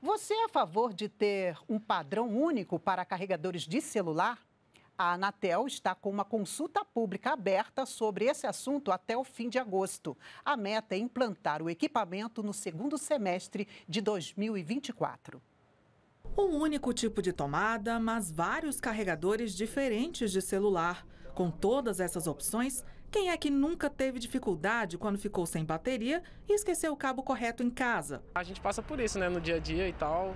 Você é a favor de ter um padrão único para carregadores de celular? A Anatel está com uma consulta pública aberta sobre esse assunto até o fim de agosto. A meta é implantar o equipamento no segundo semestre de 2024. Um único tipo de tomada, mas vários carregadores diferentes de celular. Com todas essas opções, quem é que nunca teve dificuldade quando ficou sem bateria e esqueceu o cabo correto em casa? A gente passa por isso, né, no dia a dia e tal,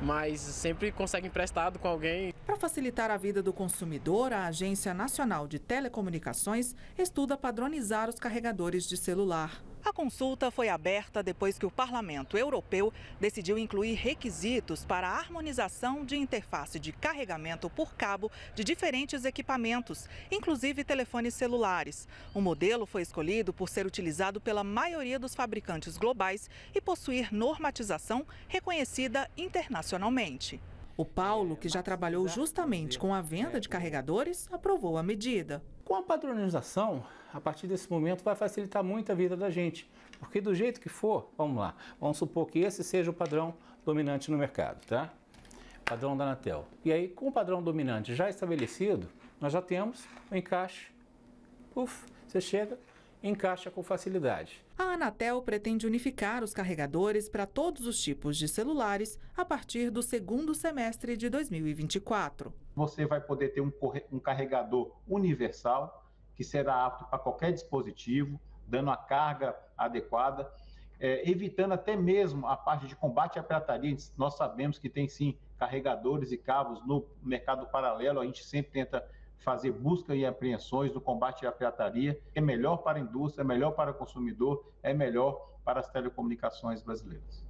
mas sempre consegue emprestado com alguém. Para facilitar a vida do consumidor, a Agência Nacional de Telecomunicações estuda padronizar os carregadores de celular. A consulta foi aberta depois que o Parlamento Europeu decidiu incluir requisitos para a harmonização de interface de carregamento por cabo de diferentes equipamentos, inclusive telefones celulares. O modelo foi escolhido por ser utilizado pela maioria dos fabricantes globais e possuir normatização reconhecida internacionalmente. O Paulo, que já trabalhou justamente com a venda de carregadores, aprovou a medida. Com a padronização, a partir desse momento vai facilitar muito a vida da gente, porque do jeito que for, vamos lá, vamos supor que esse seja o padrão dominante no mercado, tá? Padrão da Anatel. E aí, com o padrão dominante já estabelecido, nós já temos o encaixe. Uf, você chega, encaixa com facilidade. A Anatel pretende unificar os carregadores para todos os tipos de celulares a partir do segundo semestre de 2024. Você vai poder ter um, carregador universal, que será apto para qualquer dispositivo, dando a carga adequada, é, evitando até mesmo a parte de combate à pirataria. Nós sabemos que tem sim carregadores e cabos no mercado paralelo, a gente sempre tenta fazer busca e apreensões no combate à pirataria, é melhor para a indústria, é melhor para o consumidor, é melhor para as telecomunicações brasileiras.